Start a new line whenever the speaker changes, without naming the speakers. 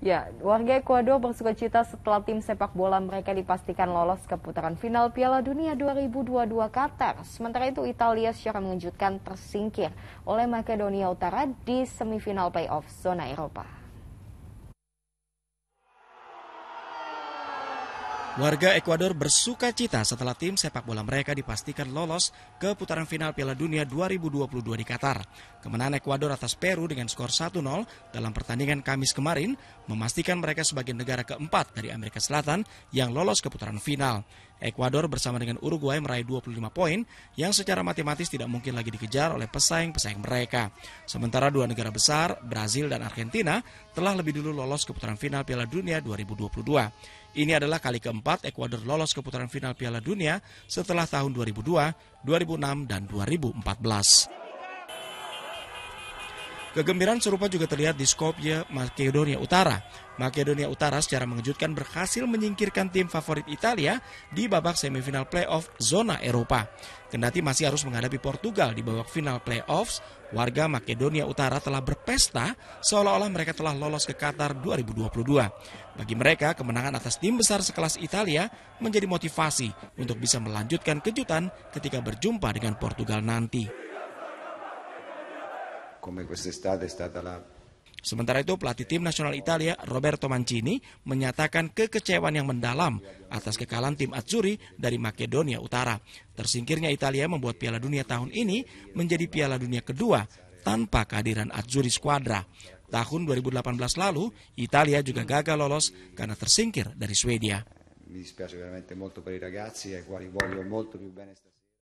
Ya, warga Ekuador bersuka cita setelah tim sepak bola mereka dipastikan lolos ke putaran final Piala Dunia 2022 Qatar. Sementara itu Italia secara mengejutkan tersingkir oleh Makedonia Utara di semifinal playoff zona Eropa.
Warga Ekuador bersuka cita setelah tim sepak bola mereka dipastikan lolos ke putaran final Piala Dunia 2022 di Qatar. Kemenangan Ekuador atas Peru dengan skor 1-0 dalam pertandingan Kamis kemarin memastikan mereka sebagai negara keempat dari Amerika Selatan yang lolos ke putaran final. Ekuador bersama dengan Uruguay meraih 25 poin yang secara matematis tidak mungkin lagi dikejar oleh pesaing-pesaing mereka. Sementara dua negara besar, Brazil dan Argentina, telah lebih dulu lolos ke putaran final Piala Dunia 2022. Ini adalah kali keempat Ekuador lolos ke putaran final Piala Dunia setelah tahun 2002, 2006, dan 2014. Kegembiraan serupa juga terlihat di Skopje, Makedonia Utara. Makedonia Utara secara mengejutkan berhasil menyingkirkan tim favorit Italia di babak semifinal playoff zona Eropa. Kendati masih harus menghadapi Portugal di babak final playoffs, warga Makedonia Utara telah berpesta seolah-olah mereka telah lolos ke Qatar 2022. Bagi mereka, kemenangan atas tim besar sekelas Italia menjadi motivasi untuk bisa melanjutkan kejutan ketika berjumpa dengan Portugal nanti. Sementara itu pelatih tim nasional Italia Roberto Mancini menyatakan kekecewaan yang mendalam atas kekalahan tim Azzurri dari Makedonia Utara. Tersingkirnya Italia membuat Piala Dunia tahun ini menjadi Piala Dunia kedua tanpa kehadiran Azzurri Squadra. Tahun 2018 lalu, Italia juga gagal lolos karena tersingkir dari Swedia.